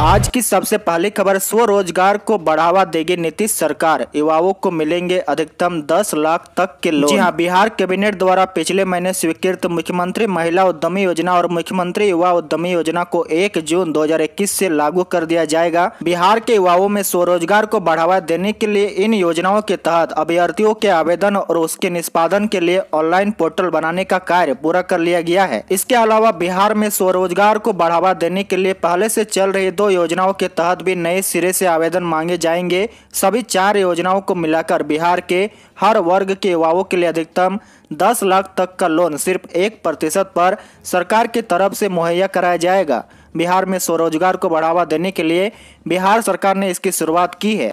आज की सबसे पहली खबर स्वरोजगार को बढ़ावा देगी नीतीश सरकार युवाओं को मिलेंगे अधिकतम 10 लाख तक के लोन जी हाँ बिहार कैबिनेट द्वारा पिछले महीने स्वीकृत मुख्यमंत्री महिला उद्यमी योजना और मुख्यमंत्री युवा उद्यमी योजना को 1 जून 2021 से लागू कर दिया जाएगा बिहार के युवाओं में स्वरोजगार को बढ़ावा देने के लिए इन योजनाओं के तहत अभ्यर्थियों के आवेदन और उसके निष्पादन के लिए ऑनलाइन पोर्टल बनाने का कार्य पूरा कर लिया गया है इसके अलावा बिहार में स्वरोजगार को बढ़ावा देने के लिए पहले ऐसी चल रही दो योजनाओं के तहत भी नए सिरे से आवेदन मांगे जाएंगे सभी चार योजनाओं को मिलाकर बिहार के हर वर्ग के युवाओं के लिए अधिकतम 10 लाख तक का लोन सिर्फ एक प्रतिशत पर सरकार की तरफ से मुहैया कराया जाएगा बिहार में स्वरोजगार को बढ़ावा देने के लिए बिहार सरकार ने इसकी शुरुआत की है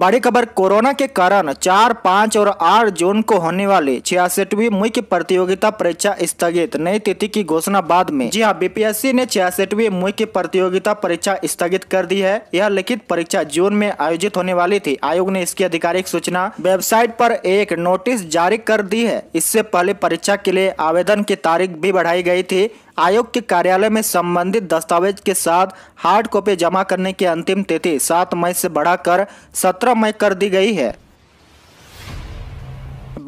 बड़ी खबर कोरोना के कारण चार पाँच और आठ जून को होने वाली छियासठवी मुख्य प्रतियोगिता परीक्षा स्थगित नई तिथि की घोषणा बाद में जी हाँ बीपीएससी ने छियासठवी मुख्य प्रतियोगिता परीक्षा स्थगित कर दी है यह लिखित परीक्षा जून में आयोजित होने वाली थी आयोग ने इसकी आधिकारिक सूचना वेबसाइट पर एक नोटिस जारी कर दी है इससे पहले परीक्षा के लिए आवेदन की तारीख भी बढ़ाई गयी थी आयोग के कार्यालय में संबंधित दस्तावेज के साथ हार्ड कॉपी जमा करने की अंतिम तिथि सात मई से बढ़ाकर सत्रह मई कर दी गई है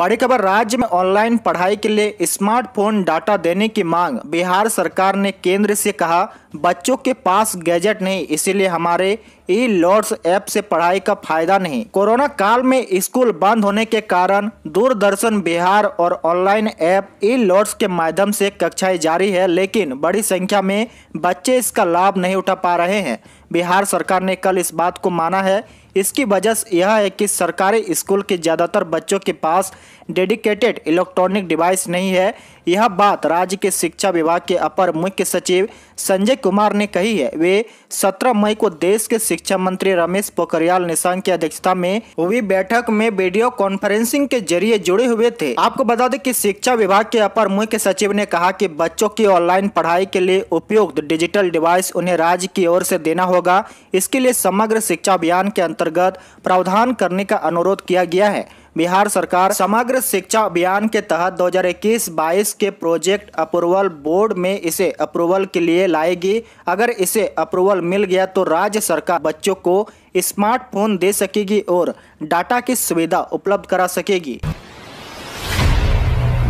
बड़ी खबर राज्य में ऑनलाइन पढ़ाई के लिए स्मार्टफोन डाटा देने की मांग बिहार सरकार ने केंद्र से कहा बच्चों के पास गैजेट नहीं इसीलिए हमारे ई लॉर्ड्स ऐप से पढ़ाई का फायदा नहीं कोरोना काल में स्कूल बंद होने के कारण दूरदर्शन बिहार और ऑनलाइन ऐप ई लॉर्ड्स के माध्यम से कक्षाएं जारी है लेकिन बड़ी संख्या में बच्चे इसका लाभ नहीं उठा पा रहे हैं बिहार सरकार ने कल इस बात को माना है इसकी वजह यह है कि सरकारी स्कूल के ज़्यादातर बच्चों के पास डेडिकेटेड इलेक्ट्रॉनिक डिवाइस नहीं है यह बात राज्य के शिक्षा विभाग के अपर मुख्य सचिव संजय कुमार ने कही है वे 17 मई को देश के शिक्षा मंत्री रमेश पोखरियाल निशंक की अध्यक्षता में हुई बैठक में वीडियो कॉन्फ्रेंसिंग के जरिए जुड़े हुए थे आपको बता दें कि शिक्षा विभाग के अपर मुख्य सचिव ने कहा कि बच्चों की ऑनलाइन पढ़ाई के लिए उपयुक्त डिजिटल डिवाइस उन्हें राज्य की ओर से देना होगा इसके लिए समग्र शिक्षा अभियान के अंतर्गत प्रावधान करने का अनुरोध किया गया है बिहार सरकार समग्र शिक्षा अभियान के तहत 2021-22 के प्रोजेक्ट अप्रूवल बोर्ड में इसे अप्रूवल के लिए लाएगी अगर इसे अप्रूवल मिल गया तो राज्य सरकार बच्चों को स्मार्टफोन दे सकेगी और डाटा की सुविधा उपलब्ध करा सकेगी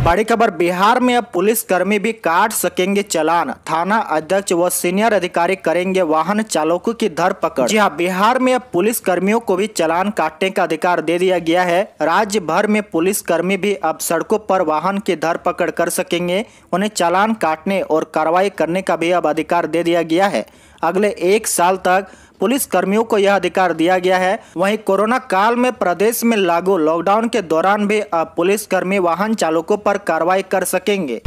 बड़ी खबर बिहार में अब पुलिस कर्मी भी काट सकेंगे चलान थाना अध्यक्ष व सीनियर अधिकारी करेंगे वाहन चालकों की धरपकड़ जी हाँ बिहार में अब पुलिस कर्मियों को भी चलान काटने का अधिकार दे दिया गया है राज्य भर में पुलिस कर्मी भी अब सड़कों पर वाहन की धरपकड़ कर सकेंगे उन्हें चालान काटने और कार्रवाई करने का भी अब अधिकार दे दिया गया है अगले एक साल तक पुलिस कर्मियों को यह अधिकार दिया गया है वहीं कोरोना काल में प्रदेश में लागू लॉकडाउन के दौरान भी अब पुलिस कर्मी वाहन चालकों पर कार्रवाई कर सकेंगे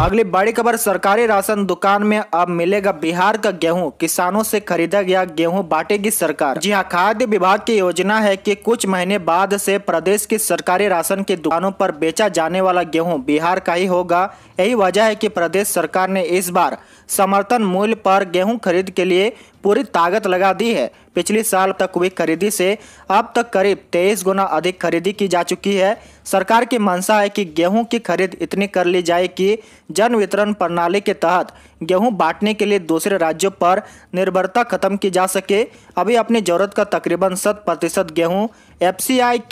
अगली बड़ी खबर सरकारी राशन दुकान में अब मिलेगा बिहार का गेहूं किसानों से खरीदा गया गेहूं बांटेगी सरकार जी हां खाद्य विभाग की योजना है कि कुछ महीने बाद से प्रदेश की सरकारी राशन की दुकानों पर बेचा जाने वाला गेहूं बिहार का ही होगा यही वजह है कि प्रदेश सरकार ने इस बार समर्थन मूल्य पर गेहूं खरीद के लिए पूरी ताकत लगा दी है पिछले साल तक हुई खरीदी से अब तक करीब तेईस गुना अधिक खरीदी की जा चुकी है सरकार की मंशा है कि गेहूं की खरीद इतनी कर ली जाए कि जन वितरण प्रणाली के तहत गेहूं बांटने के लिए दूसरे राज्यों पर निर्भरता खत्म की जा सके अभी अपनी जरूरत का तकरीबन शत प्रतिशत गेहूँ एफ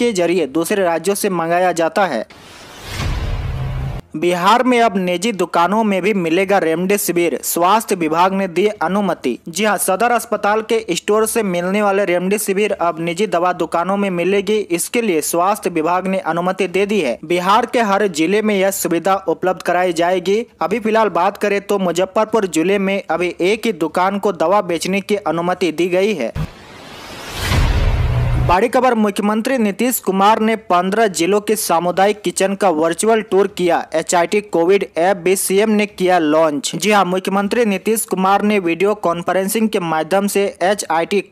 के जरिए दूसरे राज्यों से मंगाया जाता है बिहार में अब निजी दुकानों में भी मिलेगा रेमडेसिविर स्वास्थ्य विभाग ने दी अनुमति जी हाँ सदर अस्पताल के स्टोर से मिलने वाले रेमडेसिविर अब निजी दवा दुकानों में मिलेगी इसके लिए स्वास्थ्य विभाग ने अनुमति दे दी है बिहार के हर जिले में यह सुविधा उपलब्ध कराई जाएगी अभी फिलहाल बात करें तो मुजफ्फरपुर जिले में अभी एक ही दुकान को दवा बेचने की अनुमति दी गई है बड़ी खबर मुख्यमंत्री नीतीश कुमार ने 15 जिलों के सामुदायिक किचन का वर्चुअल टूर किया एच कोविड ऐप भी सीएम ने किया लॉन्च जी हां मुख्यमंत्री नीतीश कुमार ने वीडियो कॉन्फ्रेंसिंग के माध्यम से एच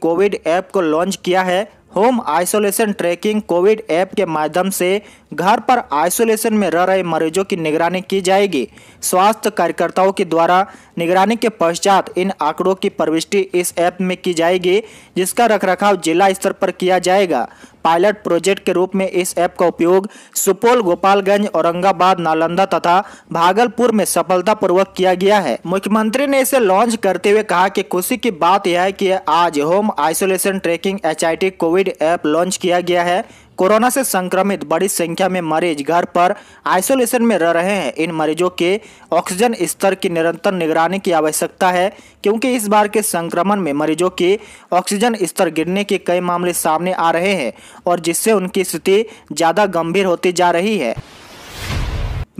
कोविड ऐप को लॉन्च किया है home isolation tracking Covid app के माध्यम से घर पर आइसोलेशन में रह रहे मरीजों की निगरानी की जाएगी स्वास्थ्य कार्यकर्ताओं के द्वारा निगरानी के पश्चात इन आंकड़ों की प्रविष्टि इस ऐप में की जाएगी जिसका रखरखाव जिला स्तर पर किया जाएगा पायलट प्रोजेक्ट के रूप में इस ऐप का उपयोग सुपौल गोपालगंज औरंगाबाद नालंदा तथा भागलपुर में सफलतापूर्वक किया गया है मुख्यमंत्री ने इसे लॉन्च करते हुए कहा कि खुशी की बात यह है कि आज home isolation tracking H Covid app launch किया गया है कोरोना से संक्रमित बड़ी संख्या में मरीज घर पर आइसोलेशन में रह रहे हैं इन मरीजों के ऑक्सीजन स्तर की निरंतर निगरानी की आवश्यकता है क्योंकि इस बार के संक्रमण में मरीजों के ऑक्सीजन स्तर गिरने के कई मामले सामने आ रहे हैं और जिससे उनकी स्थिति ज़्यादा गंभीर होती जा रही है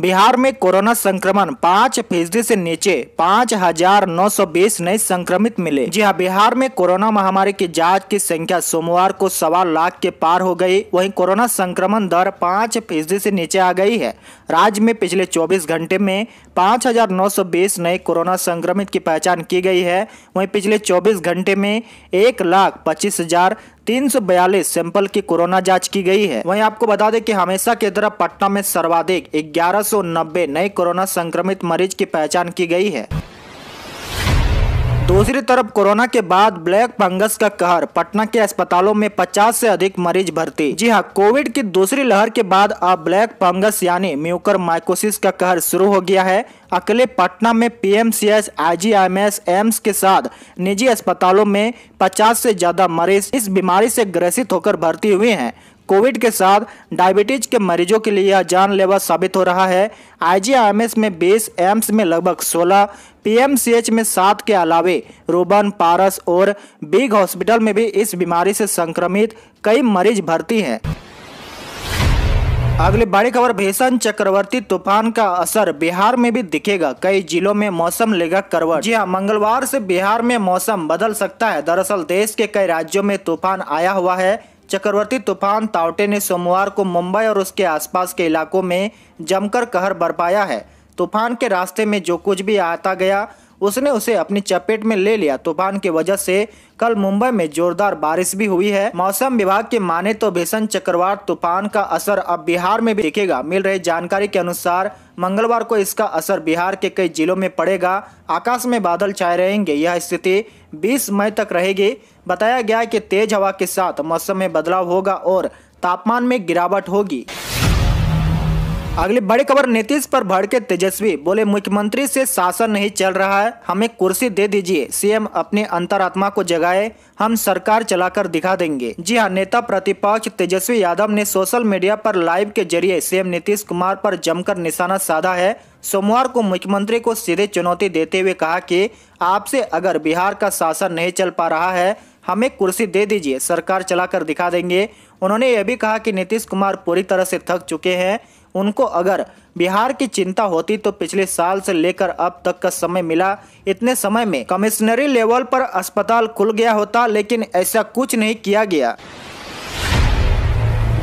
बिहार में कोरोना संक्रमण पाँच फीसदी से नीचे पाँच हजार नौ सौ बीस नए संक्रमित मिले जी हाँ बिहार में कोरोना महामारी की जांच की संख्या सोमवार को सवा लाख के पार हो गई वहीं कोरोना संक्रमण दर पाँच फीसदी से नीचे आ गई है राज्य में पिछले 24 घंटे में पाँच हजार नौ सौ बीस नए कोरोना संक्रमित की पहचान की गई है वहीं पिछले चौबीस घंटे में एक लाख पच्चीस हजार तीन सैंपल की कोरोना जांच की गई है वहीं आपको बता दें कि हमेशा की तरह पटना में सर्वाधिक 1190 नए कोरोना संक्रमित मरीज की पहचान की गई है दूसरी तरफ कोरोना के बाद ब्लैक फंगस का कहर पटना के अस्पतालों में 50 से अधिक मरीज भर्ती जी हाँ कोविड की दूसरी लहर के बाद अब ब्लैक फंगस यानी म्यूकर माइकोसिस का कहर शुरू हो गया है अकेले पटना में पीएमसीएच, आईजीएमएस, एम्स के साथ निजी अस्पतालों में 50 से ज्यादा मरीज इस बीमारी से ग्रसित होकर भर्ती हुए हैं कोविड के साथ डायबिटीज के मरीजों के लिए यह जानलेवा साबित हो रहा है आईजीआईएमएस में 20 एम्स में लगभग 16 पीएमसीएच में सात के अलावे रूबन पारस और बिग हॉस्पिटल में भी इस बीमारी से संक्रमित कई मरीज भर्ती हैं अगली बड़ी खबर भीषण चक्रवर्ती तूफान का असर बिहार में भी दिखेगा कई जिलों में मौसम लेगा करवट जी हाँ मंगलवार से बिहार में मौसम बदल सकता है दरअसल देश के कई राज्यों में तूफान आया हुआ है चक्रवर्ती तूफान तावटे ने सोमवार को मुंबई और उसके आसपास के इलाकों में जमकर कहर बरपाया है तूफान के रास्ते में जो कुछ भी आता गया उसने उसे अपनी चपेट में ले लिया तूफान की वजह से कल मुंबई में जोरदार बारिश भी हुई है मौसम विभाग के माने तो भीषण चक्रवात तूफान का असर अब बिहार में भी दिखेगा मिल रही जानकारी के अनुसार मंगलवार को इसका असर बिहार के कई जिलों में पड़ेगा आकाश में बादल छाए रहेंगे यह स्थिति 20 मई तक रहेगी बताया गया कि तेज हवा के साथ मौसम में बदलाव होगा और तापमान में गिरावट होगी अगली बड़ी खबर नीतीश पर भड़के तेजस्वी बोले मुख्यमंत्री से शासन नहीं चल रहा है हमें कुर्सी दे दीजिए सीएम अपने अंतरात्मा को जगाए हम सरकार चलाकर दिखा देंगे जी हां नेता प्रतिपक्ष तेजस्वी यादव ने सोशल मीडिया पर लाइव के जरिए सीएम नीतीश कुमार पर जमकर निशाना साधा है सोमवार को मुख्यमंत्री को सीधे चुनौती देते हुए कहा की आपसे अगर बिहार का शासन नहीं चल पा रहा है हमें कुर्सी दे दीजिए सरकार चलाकर दिखा देंगे उन्होंने यह भी कहा कि नीतीश कुमार पूरी तरह से थक चुके हैं उनको अगर बिहार की चिंता होती तो पिछले साल से लेकर अब तक का समय मिला इतने समय में कमिश्नरी लेवल पर अस्पताल खुल गया होता लेकिन ऐसा कुछ नहीं किया गया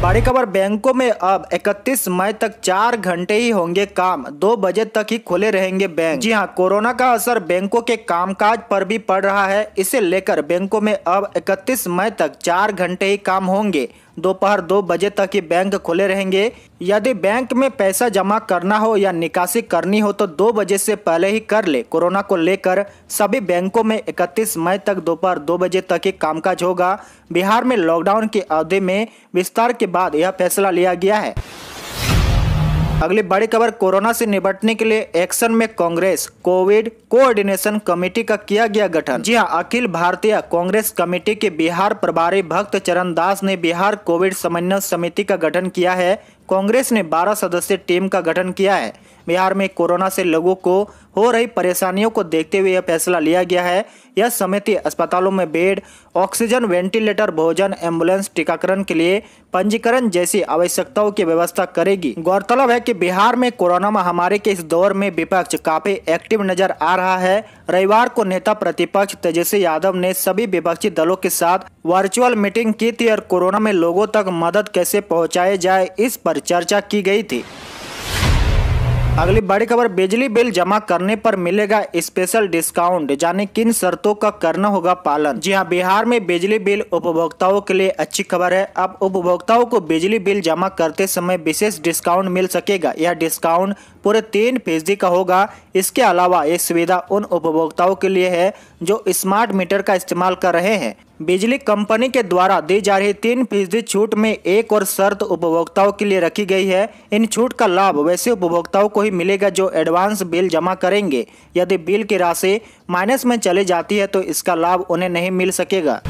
बड़ी खबर बैंकों में अब 31 मई तक चार घंटे ही होंगे काम दो बजे तक ही खुले रहेंगे बैंक जी हाँ कोरोना का असर बैंकों के कामकाज पर भी पड़ रहा है इसे लेकर बैंकों में अब 31 मई तक चार घंटे ही काम होंगे दोपहर दो बजे तक ही बैंक खुले रहेंगे यदि बैंक में पैसा जमा करना हो या निकासी करनी हो तो दो बजे से पहले ही कर ले कोरोना को लेकर सभी बैंकों में 31 मई तक दोपहर दो बजे तक ही कामकाज होगा बिहार में लॉकडाउन की अवधि में विस्तार के बाद यह फैसला लिया गया है अगली बड़ी खबर कोरोना से निपटने के लिए एक्शन में कांग्रेस कोविड कोऑर्डिनेशन कमेटी का किया गया गठन जी हां अखिल भारतीय कांग्रेस कमेटी के बिहार प्रभारी भक्त चरण दास ने बिहार कोविड समन्वय समिति का गठन किया है कांग्रेस ने 12 सदस्यीय टीम का गठन किया है बिहार में कोरोना से लोगों को हो रही परेशानियों को देखते हुए यह फैसला लिया गया है यह समिति अस्पतालों में बेड ऑक्सीजन वेंटिलेटर भोजन एम्बुलेंस टीकाकरण के लिए पंजीकरण जैसी आवश्यकताओं की व्यवस्था करेगी गौरतलब है कि बिहार में कोरोना महामारी के इस दौर में विपक्ष काफी एक्टिव नजर आ रहा है रविवार को नेता प्रतिपक्ष तेजस्वी यादव ने सभी विपक्षी दलों के साथ वर्चुअल मीटिंग की थी और कोरोना में लोगों तक मदद कैसे पहुँचाई जाए इस पर चर्चा की गयी थी अगली बड़ी खबर बिजली बिल जमा करने पर मिलेगा स्पेशल डिस्काउंट जाने किन शर्तों का करना होगा पालन जी हां बिहार में बिजली बिल उपभोक्ताओं के लिए अच्छी खबर है अब उपभोक्ताओं को बिजली बिल जमा करते समय विशेष डिस्काउंट मिल सकेगा यह डिस्काउंट पूरे तीन फीसदी का होगा इसके अलावा ये सुविधा उन उपभोक्ताओं के लिए है जो स्मार्ट मीटर का इस्तेमाल कर रहे हैं बिजली कंपनी के द्वारा दी जा रही तीन फीसदी छूट में एक और शर्त उपभोक्ताओं के लिए रखी गई है इन छूट का लाभ वैसे उपभोक्ताओं को ही मिलेगा जो एडवांस बिल जमा करेंगे यदि बिल की राशि माइनस में चली जाती है तो इसका लाभ उन्हें नहीं मिल सकेगा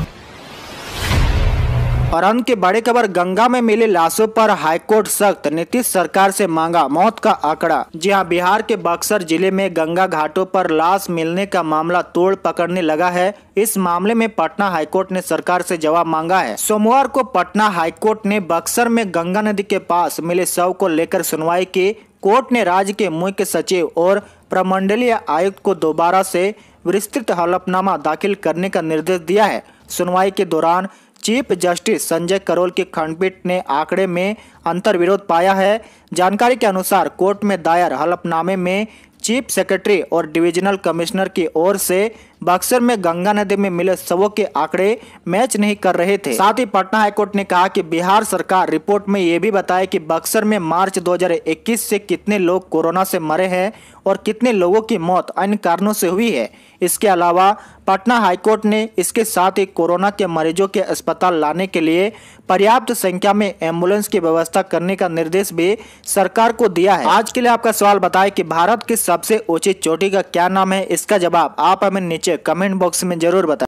और अंत की बड़ी खबर गंगा में मिली लाशों पर हाईकोर्ट सख्त नीतीश सरकार से मांगा मौत का आंकड़ा जी हाँ बिहार के बक्सर जिले में गंगा घाटों पर लाश मिलने का मामला तोड़ पकड़ने लगा है इस मामले में पटना हाईकोर्ट ने सरकार से जवाब मांगा है सोमवार को पटना हाईकोर्ट ने बक्सर में गंगा नदी के पास मिले शव को लेकर सुनवाई की कोर्ट ने राज्य के मुख्य सचिव और प्रमंडलीय आयुक्त को दोबारा से विस्तृत हलफनामा दाखिल करने का निर्देश दिया है सुनवाई के दौरान चीफ जस्टिस संजय करोल की खंडपीठ ने आंकड़े में अंतर विरोध पाया है जानकारी के अनुसार कोर्ट में दायर हलफनामे में चीफ सेक्रेटरी और डिविजनल कमिश्नर की ओर से बक्सर में गंगा नदी में मिले शवों के आंकड़े मैच नहीं कर रहे थे साथ ही पटना हाईकोर्ट ने कहा कि बिहार सरकार रिपोर्ट में ये भी बताया कि बक्सर में मार्च 2021 से कितने लोग कोरोना से मरे हैं और कितने लोगों की मौत अन्य कारणों से हुई है इसके अलावा पटना हाईकोर्ट ने इसके साथ ही कोरोना के मरीजों के अस्पताल लाने के लिए पर्याप्त संख्या में एम्बुलेंस की व्यवस्था करने का निर्देश भी सरकार को दिया है आज के लिए आपका सवाल बताए की भारत की सबसे ऊंची चोटी का क्या नाम है इसका जवाब आप हमें नीचे कमेंट बॉक्स में ज़रूर बताएं